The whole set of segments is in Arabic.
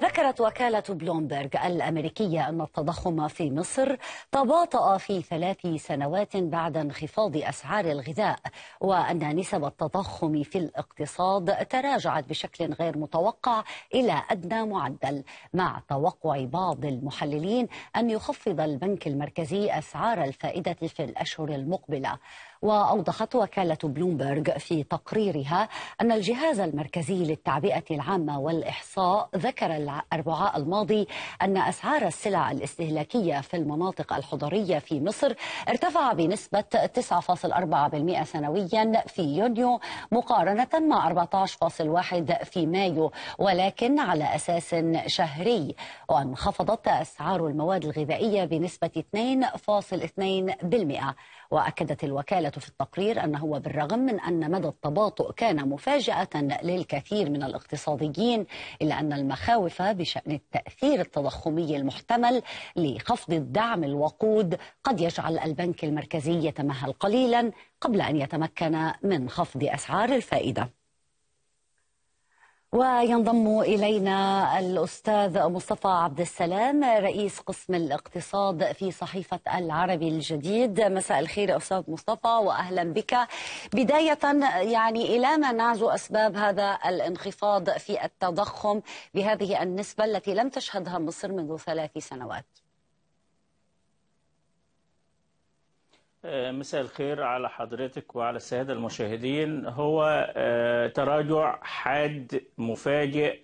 ذكرت وكالة بلومبرغ الأمريكية أن التضخم في مصر تباطأ في ثلاث سنوات بعد انخفاض أسعار الغذاء وأن نسب التضخم في الاقتصاد تراجعت بشكل غير متوقع إلى أدنى معدل مع توقع بعض المحللين أن يخفض البنك المركزي أسعار الفائدة في الأشهر المقبلة وأوضحت وكالة بلومبرج في تقريرها أن الجهاز المركزي للتعبئة العامة والإحصاء ذكر الأربعاء الماضي أن أسعار السلع الاستهلاكية في المناطق الحضرية في مصر ارتفع بنسبة 9.4% سنويا في يونيو مقارنة مع 14.1 في مايو ولكن على أساس شهري وانخفضت أسعار المواد الغذائية بنسبة 2.2% وأكدت الوكالة العاملة في التقرير أنه بالرغم من أن مدى التباطؤ كان مفاجأة للكثير من الاقتصاديين إلا أن المخاوف بشأن التأثير التضخمي المحتمل لخفض الدعم الوقود قد يجعل البنك المركزي يتمهل قليلا قبل أن يتمكن من خفض أسعار الفائدة وينضم إلينا الأستاذ مصطفى عبد السلام رئيس قسم الاقتصاد في صحيفة العربي الجديد مساء الخير أستاذ مصطفى وأهلا بك بداية يعني إلى ما نعزو أسباب هذا الانخفاض في التضخم بهذه النسبة التي لم تشهدها مصر منذ ثلاث سنوات آه، مساء الخير على حضرتك وعلى السادة المشاهدين هو آه، تراجع حاد مفاجئ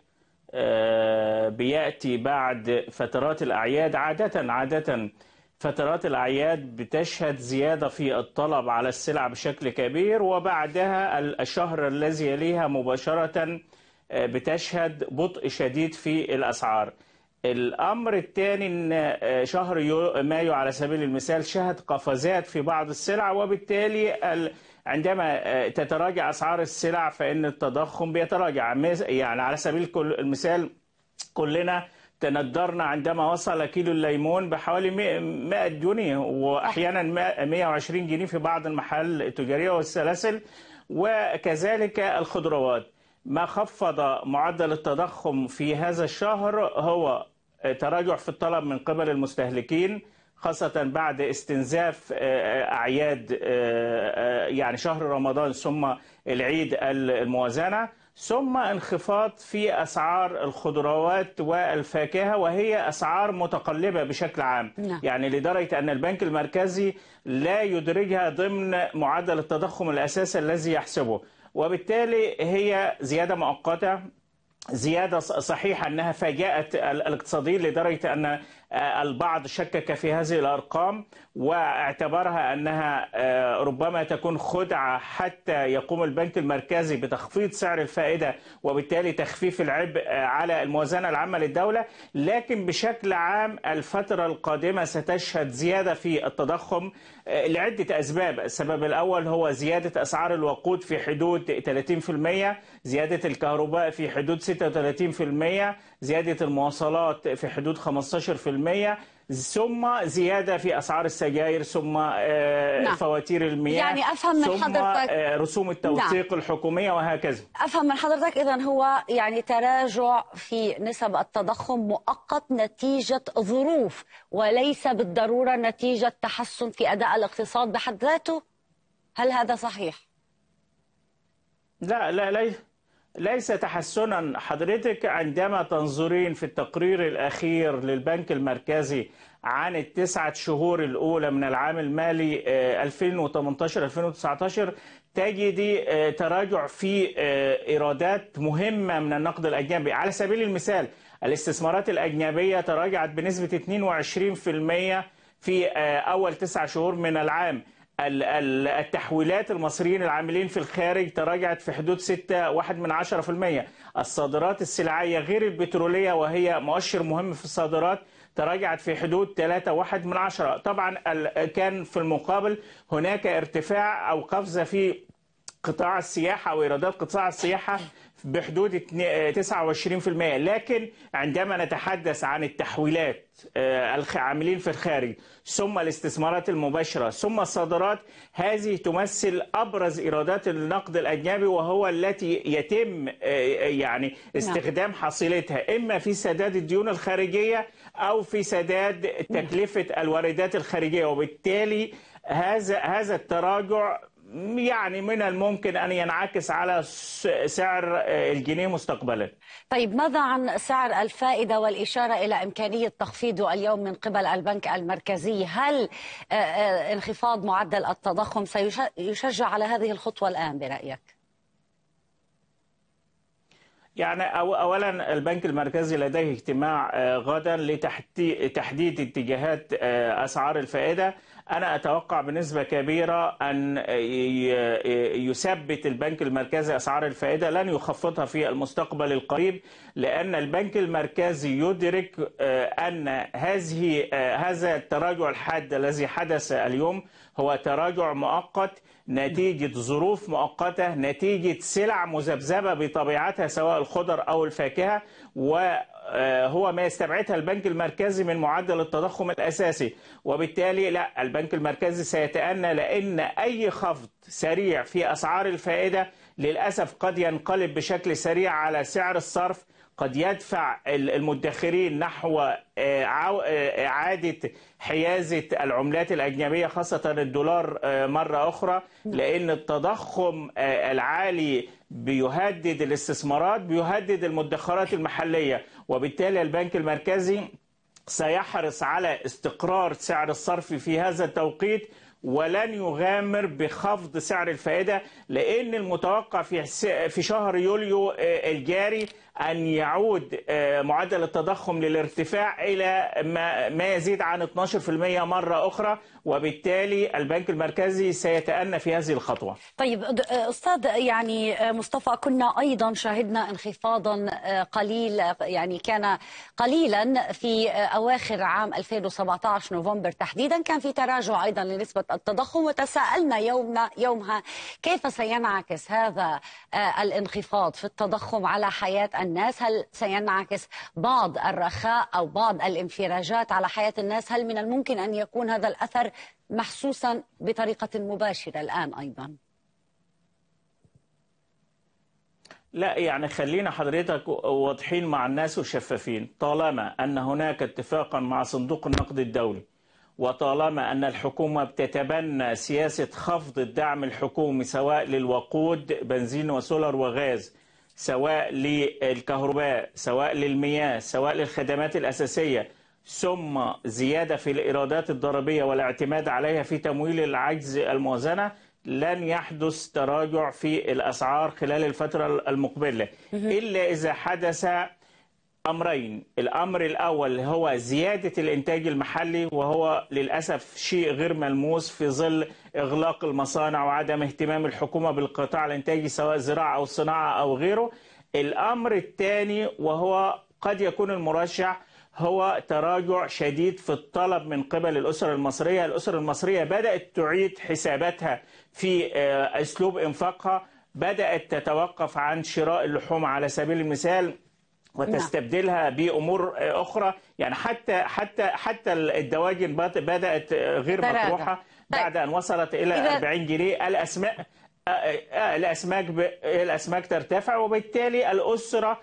آه، بيأتي بعد فترات الأعياد عادة عادة فترات الأعياد بتشهد زيادة في الطلب على السلع بشكل كبير وبعدها الشهر الذي يليها مباشرة بتشهد بطء شديد في الأسعار الامر الثاني ان آه، شهر مايو على سبيل المثال شهد قفزات في بعض السلع وبالتالي عندما آه، تتراجع اسعار السلع فان التضخم بيتراجع يعني على سبيل المثال كلنا تندرنا عندما وصل كيلو الليمون بحوالي 100 جنيه واحيانا 120 جنيه في بعض المحال التجاريه والسلاسل وكذلك الخضروات ما خفض معدل التضخم في هذا الشهر هو تراجع في الطلب من قبل المستهلكين خاصة بعد استنزاف آه، آه، أعياد آه، يعني شهر رمضان ثم العيد الموازنة ثم انخفاض في أسعار الخضروات والفاكهة وهي أسعار متقلبة بشكل عام نعم. يعني لدرجة أن البنك المركزي لا يدرجها ضمن معدل التضخم الأساسي الذي يحسبه وبالتالي هي زيادة مؤقتة زيادة صحيحة أنها فاجأت الاقتصاديين لدرجة أن البعض شكك في هذه الأرقام واعتبرها أنها ربما تكون خدعة حتى يقوم البنك المركزي بتخفيض سعر الفائدة وبالتالي تخفيف العبء على الموازنة العامة للدولة لكن بشكل عام الفترة القادمة ستشهد زيادة في التضخم لعدة أسباب السبب الأول هو زيادة أسعار الوقود في حدود 30% زيادة الكهرباء في حدود 36% زيادة المواصلات في حدود 15% ثم زيادة في أسعار السجاير ثم آه، نعم. فواتير المياه يعني أفهم من ثم آه، حضرتك رسوم نعم. التوثيق نعم. الحكومية وهكذا أفهم من حضرتك إذا هو يعني تراجع في نسب التضخم مؤقت نتيجة ظروف وليس بالضرورة نتيجة تحسن في أداء الاقتصاد بحد ذاته هل هذا صحيح؟ لا لا ليس ليس تحسنا حضرتك عندما تنظرين في التقرير الأخير للبنك المركزي عن التسعة شهور الأولى من العام المالي 2018-2019 آه، تجدي آه، تراجع في آه، إيرادات مهمة من النقد الأجنبي على سبيل المثال الاستثمارات الأجنبية تراجعت بنسبة 22% في أول تسعة شهور من العام التحويلات المصريين العاملين في الخارج تراجعت في حدود 6.1 من 10% الصادرات السلعية غير البترولية وهي مؤشر مهم في الصادرات تراجعت في حدود 3.1 من 10 طبعا كان في المقابل هناك ارتفاع أو قفزة في قطاع السياحة وإيرادات قطاع السياحة بحدود 29% آه، لكن عندما نتحدث عن التحويلات آه، العاملين في الخارج ثم الاستثمارات المباشرة ثم الصادرات هذه تمثل أبرز إيرادات النقد الأجنبي وهو التي يتم آه، يعني نعم. استخدام حصيلتها إما في سداد الديون الخارجية أو في سداد نعم. تكلفة الواردات الخارجية وبالتالي هذا هذا التراجع يعني من الممكن ان ينعكس على سعر آه، الجنيه مستقبلا. طيب ماذا عن سعر الفائده والاشاره الى امكانيه تخفيضه اليوم من قبل البنك المركزي، هل آه، آه، انخفاض معدل التضخم سيشجع على هذه الخطوه الان برايك؟ يعني اولا البنك المركزي لديه اجتماع آه، غدا لتحديد اتجاهات آه، اسعار الفائده انا اتوقع بنسبه كبيره ان يثبت البنك المركزي اسعار الفائده لن يخفضها في المستقبل القريب لان البنك المركزي يدرك آه، ان هذه هذا التراجع الحاد الذي حدث اليوم هو تراجع مؤقت نتيجة ظروف مؤقتة نتيجة سلع مذبذبة بطبيعتها سواء الخضر أو الفاكهة وهو آه، ما يستبعدها البنك المركزي من معدل التضخم الأساسي وبالتالي لا البنك المركزي سيتأنى لأن أي خفض سريع في أسعار الفائدة للأسف قد ينقلب بشكل سريع على سعر الصرف قد يدفع المدخرين نحو آه، آه، إعادة حيازة العملات الأجنبية خاصة الدولار آه، مرة أخرى نعم. لأن التضخم العالي بيهدد الاستثمارات بيهدد المدخرات المحلية وبالتالي البنك المركزي سيحرص على استقرار سعر الصرف في هذا التوقيت ولن يغامر بخفض سعر الفائدة لأن المتوقع في في شهر يوليو آه، الجاري أن يعود آه، معدل التضخم للارتفاع إلى ما يزيد عن 12% مرة أخرى وبالتالي البنك المركزي سيتأنى في هذه الخطوة طيب أستاذ يعني آه، مصطفى كنا أيضا شهدنا انخفاضا آه، قليل يعني كان قليلا في آه، أواخر عام 2017 نوفمبر تحديدا كان في تراجع أيضا لنسبة التضخم وتساءلنا يومنا يومها كيف سينعكس هذا الانخفاض في التضخم على حياة الناس هل سينعكس بعض الرخاء أو بعض الانفراجات على حياة الناس هل من الممكن أن يكون هذا الأثر محسوسا بطريقة مباشرة الآن أيضا لا يعني خلينا حضرتك واضحين مع الناس وشفافين طالما أن هناك اتفاقا مع صندوق النقد الدولي وطالما أن الحكومة بتتبنى سياسة خفض الدعم الحكومي سواء للوقود بنزين وسولر وغاز سواء للكهرباء سواء للمياه سواء للخدمات الأساسية ثم زيادة في الإيرادات الضريبية والاعتماد عليها في تمويل العجز الموازنة لن يحدث تراجع في الأسعار خلال الفترة المقبلة إلا إذا حدث أمرين الأمر الأول هو زيادة الإنتاج المحلي وهو للأسف شيء غير ملموس في ظل إغلاق المصانع وعدم اهتمام الحكومة بالقطاع الإنتاجي سواء الزراعة أو الصناعة أو غيره الأمر الثاني وهو قد يكون المرشح هو تراجع شديد في الطلب من قبل الأسر المصرية الأسر المصرية بدأت تعيد حساباتها في آه، أسلوب إنفاقها بدأت تتوقف عن شراء اللحوم على سبيل المثال وتستبدلها نعم. بامور آه، اخرى يعني حتى حتى حتى الدواجن بدات آه، غير مطروحه طيب. بعد ان وصلت الى 40 جنيه الاسماك الاسماك الاسماك ترتفع وبالتالي الاسره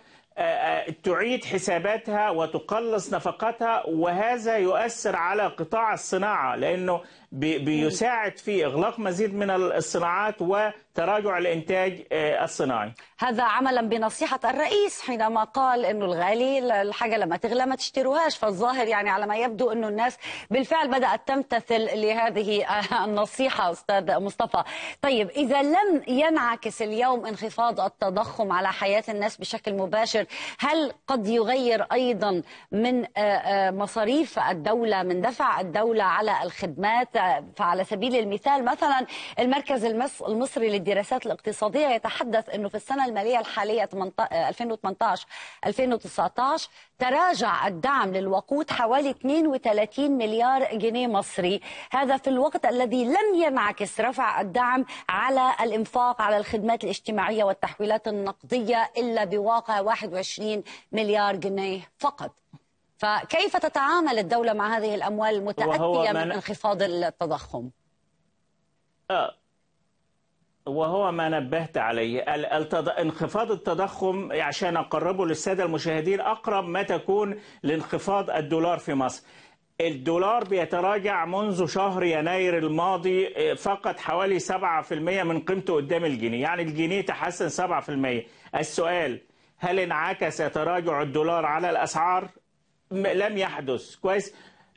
تعيد حساباتها وتقلص نفقاتها وهذا يؤثر على قطاع الصناعة لأنه بيساعد في إغلاق مزيد من الصناعات وتراجع الإنتاج آه، الصناعي هذا عملا بنصيحة الرئيس حينما قال أنه الغالي الحاجة لما تغلى ما تشتروهاش فالظاهر يعني على ما يبدو أنه الناس بالفعل بدأت تمتثل لهذه آه، النصيحة أستاذ مصطفى طيب إذا لم ينعكس اليوم انخفاض التضخم على حياة الناس بشكل مباشر هل قد يغير أيضا من آه، مصاريف الدولة من دفع الدولة على الخدمات فعلى سبيل المثال مثلا المركز المصري للدراسات الاقتصادية يتحدث أنه في السنة المالية الحالية 2018-2019 تراجع الدعم للوقود حوالي 32 مليار جنيه مصري هذا في الوقت الذي لم ينعكس رفع الدعم على الإنفاق على الخدمات الاجتماعية والتحويلات النقدية إلا بواقع 21 مليار جنيه فقط فكيف تتعامل الدولة مع هذه الأموال المتأتية من انخفاض التضخم؟ آه. وهو ما نبهت عليه انخفاض التضخم عشان أقربه للسادة المشاهدين أقرب ما تكون لانخفاض الدولار في مصر الدولار بيتراجع منذ شهر يناير الماضي آه، فقط حوالي 7% من قيمته قدام الجنيه يعني الجنيه تحسن 7% السؤال هل انعكس تراجع الدولار على الأسعار لم يحدث كويس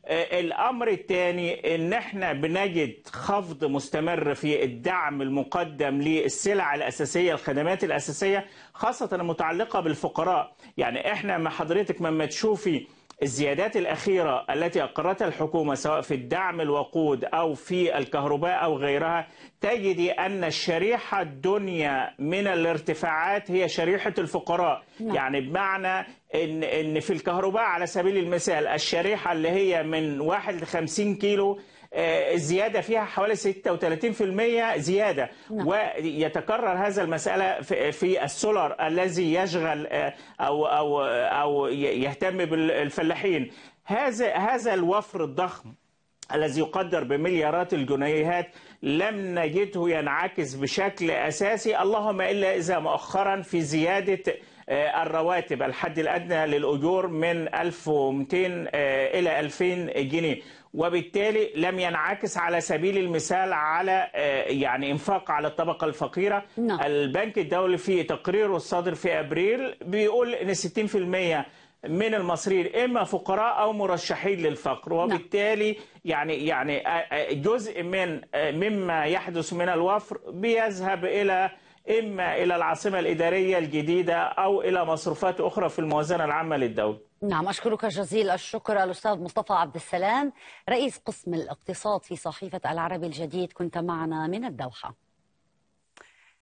آه، الامر الثاني ان احنا بنجد خفض مستمر في الدعم المقدم للسلع الاساسيه الخدمات الاساسيه خاصه المتعلقه بالفقراء يعني احنا ما حضرتك لما تشوفي الزيادات الأخيرة التي أقرتها الحكومة سواء في الدعم الوقود أو في الكهرباء أو غيرها تجد أن الشريحة الدنيا من الارتفاعات هي شريحة الفقراء لا. نعم. يعني بمعنى إن, إن في الكهرباء على سبيل المثال الشريحة اللي هي من 51 كيلو الزياده آه، فيها حوالي 36% زياده نعم. ويتكرر هذا المساله في السولر الذي يشغل آه، او او او يهتم بالفلاحين هذا هذا الوفر الضخم الذي يقدر بمليارات الجنيهات لم نجده ينعكس بشكل اساسي اللهم الا اذا مؤخرا في زياده آه، الرواتب الحد الادنى للاجور من 1200 الى 2000 جنيه وبالتالي لم ينعكس على سبيل المثال على آه، يعني انفاق على الطبقه الفقيره لا. نعم. البنك الدولي في تقريره الصادر في ابريل بيقول ان 60% من المصريين اما فقراء او مرشحين للفقر نعم. وبالتالي يعني يعني آه، آه، جزء من مما يحدث من الوفر بيذهب الى اما الى العاصمه الاداريه الجديده او الى مصروفات اخرى في الموازنه العامه للدوله نعم أشكرك جزيل الشكر الأستاذ مصطفى عبد السلام رئيس قسم الاقتصاد في صحيفة العربي الجديد كنت معنا من الدوحة